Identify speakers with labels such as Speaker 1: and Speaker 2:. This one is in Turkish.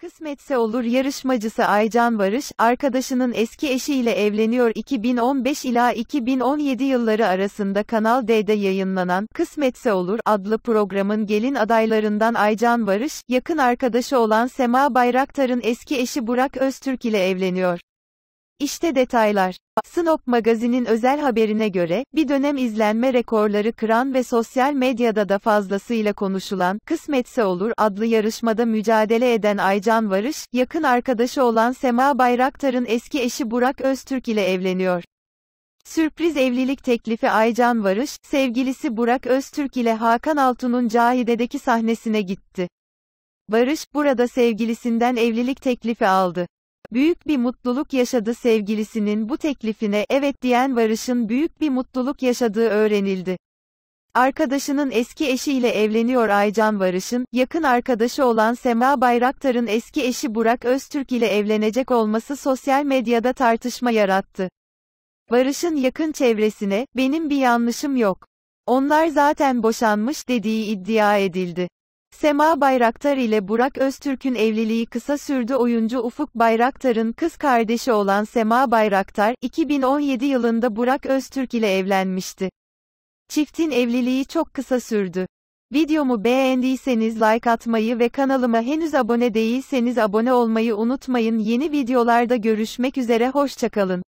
Speaker 1: Kısmetse olur yarışmacısı Aycan Barış, arkadaşının eski eşiyle evleniyor 2015 ila 2017 yılları arasında Kanal D'de yayınlanan Kısmetse Olur adlı programın gelin adaylarından Aycan Barış, yakın arkadaşı olan Sema Bayraktar'ın eski eşi Burak Öztürk ile evleniyor. İşte detaylar. Snop Magazin'in özel haberine göre, bir dönem izlenme rekorları kıran ve sosyal medyada da fazlasıyla konuşulan, Kısmetse Olur adlı yarışmada mücadele eden Aycan Varış, yakın arkadaşı olan Sema Bayraktar'ın eski eşi Burak Öztürk ile evleniyor. Sürpriz evlilik teklifi Aycan Varış, sevgilisi Burak Öztürk ile Hakan Altun'un Cahide'deki sahnesine gitti. Varış burada sevgilisinden evlilik teklifi aldı. Büyük bir mutluluk yaşadı sevgilisinin bu teklifine evet diyen Barış'ın büyük bir mutluluk yaşadığı öğrenildi. Arkadaşının eski eşiyle evleniyor Aycan Barış'ın, yakın arkadaşı olan Sema Bayraktar'ın eski eşi Burak Öztürk ile evlenecek olması sosyal medyada tartışma yarattı. Barış'ın yakın çevresine, benim bir yanlışım yok. Onlar zaten boşanmış dediği iddia edildi. Sema Bayraktar ile Burak Öztürk'ün evliliği kısa sürdü. Oyuncu Ufuk Bayraktar'ın kız kardeşi olan Sema Bayraktar, 2017 yılında Burak Öztürk ile evlenmişti. Çiftin evliliği çok kısa sürdü. Videomu beğendiyseniz like atmayı ve kanalıma henüz abone değilseniz abone olmayı unutmayın. Yeni videolarda görüşmek üzere hoşçakalın.